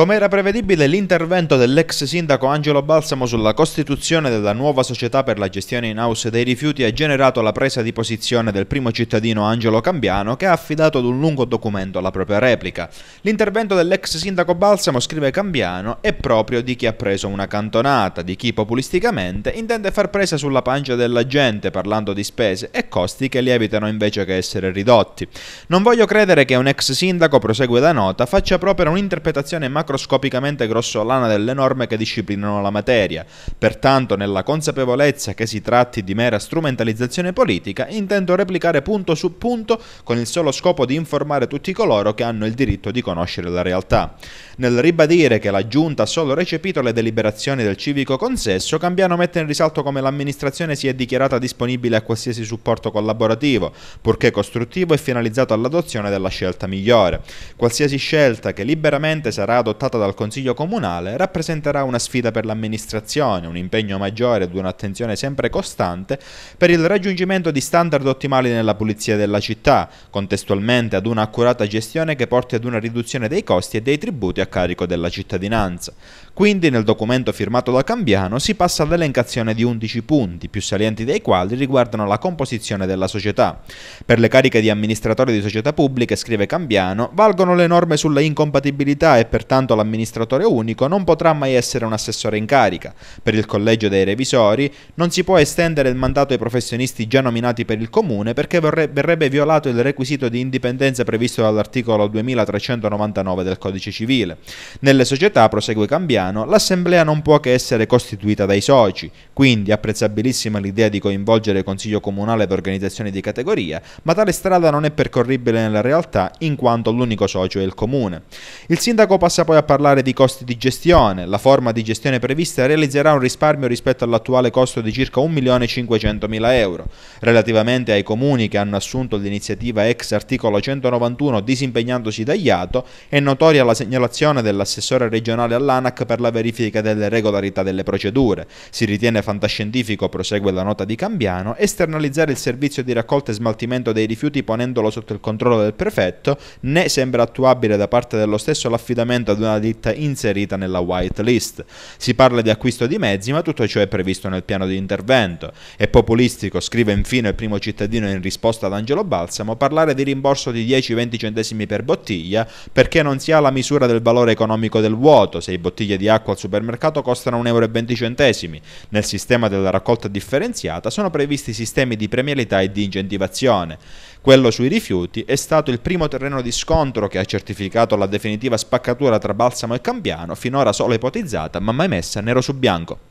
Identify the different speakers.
Speaker 1: Come era prevedibile, l'intervento dell'ex sindaco Angelo Balsamo sulla costituzione della nuova società per la gestione in house dei rifiuti ha generato la presa di posizione del primo cittadino Angelo Cambiano che ha affidato ad un lungo documento la propria replica. L'intervento dell'ex sindaco Balsamo, scrive Cambiano, è proprio di chi ha preso una cantonata, di chi populisticamente intende far presa sulla pancia della gente parlando di spese e costi che lievitano invece che essere ridotti. Non voglio credere che un ex sindaco, prosegue la nota, faccia proprio un'interpretazione macro macroscopicamente grossolana delle norme che disciplinano la materia. Pertanto, nella consapevolezza che si tratti di mera strumentalizzazione politica, intendo replicare punto su punto con il solo scopo di informare tutti coloro che hanno il diritto di conoscere la realtà. Nel ribadire che la Giunta ha solo recepito le deliberazioni del civico consesso, Cambiano mette in risalto come l'amministrazione si è dichiarata disponibile a qualsiasi supporto collaborativo, purché costruttivo e finalizzato all'adozione della scelta migliore. Qualsiasi scelta che liberamente sarà adottata adottata dal Consiglio Comunale rappresenterà una sfida per l'amministrazione, un impegno maggiore ed un'attenzione sempre costante per il raggiungimento di standard ottimali nella pulizia della città, contestualmente ad un'accurata gestione che porti ad una riduzione dei costi e dei tributi a carico della cittadinanza. Quindi nel documento firmato da Cambiano si passa all'elencazione di 11 punti, più salienti dei quali riguardano la composizione della società. Per le cariche di amministratore di società pubbliche, scrive Cambiano, valgono le norme sulla incompatibilità e pertanto soltanto l'amministratore unico, non potrà mai essere un assessore in carica. Per il collegio dei revisori non si può estendere il mandato ai professionisti già nominati per il comune perché verrebbe violato il requisito di indipendenza previsto dall'articolo 2399 del codice civile. Nelle società, prosegue Cambiano, l'assemblea non può che essere costituita dai soci, quindi apprezzabilissima l'idea di coinvolgere il Consiglio Comunale per organizzazioni di categoria, ma tale strada non è percorribile nella realtà in quanto l'unico socio è il comune. Il sindaco passa poi a parlare di costi di gestione. La forma di gestione prevista realizzerà un risparmio rispetto all'attuale costo di circa 1.500.000 euro. Relativamente ai comuni che hanno assunto l'iniziativa ex articolo 191 disimpegnandosi da IATO, è notoria la segnalazione dell'assessore regionale all'ANAC per la verifica delle regolarità delle procedure. Si ritiene fantascientifico, prosegue la nota di Cambiano, esternalizzare il servizio di raccolta e smaltimento dei rifiuti ponendolo sotto il controllo del prefetto, né sembra attuabile da parte dello stesso l'affidamento ad ad una ditta inserita nella white list. Si parla di acquisto di mezzi, ma tutto ciò è previsto nel piano di intervento. È populistico, scrive infine il primo cittadino in risposta ad Angelo Balsamo, parlare di rimborso di 10-20 centesimi per bottiglia perché non si ha la misura del valore economico del vuoto. Se bottiglie di acqua al supermercato costano 1,20 euro, nel sistema della raccolta differenziata sono previsti sistemi di premialità e di incentivazione. Quello sui rifiuti è stato il primo terreno di scontro che ha certificato la definitiva spaccatura tra Balsamo e Campiano, finora solo ipotizzata ma mai messa nero su bianco.